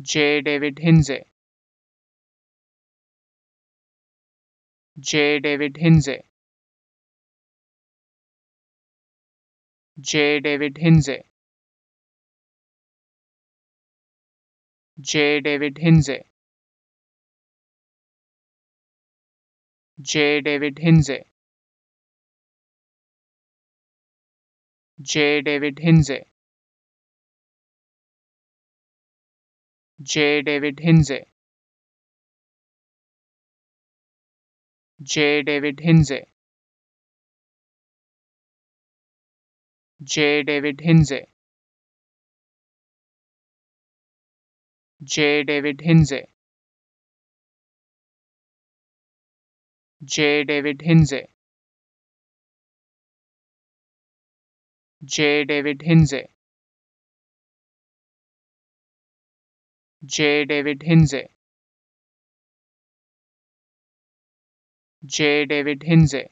J. David Hinze J. David Hinze J. David Hinze J. David Hinze J. David Hinze J. David Hinze J. David Hinze J. David Hinze J. David Hinze J. David Hinze J. David Hinze J. David Hinze J. David Hinze J. David Hinze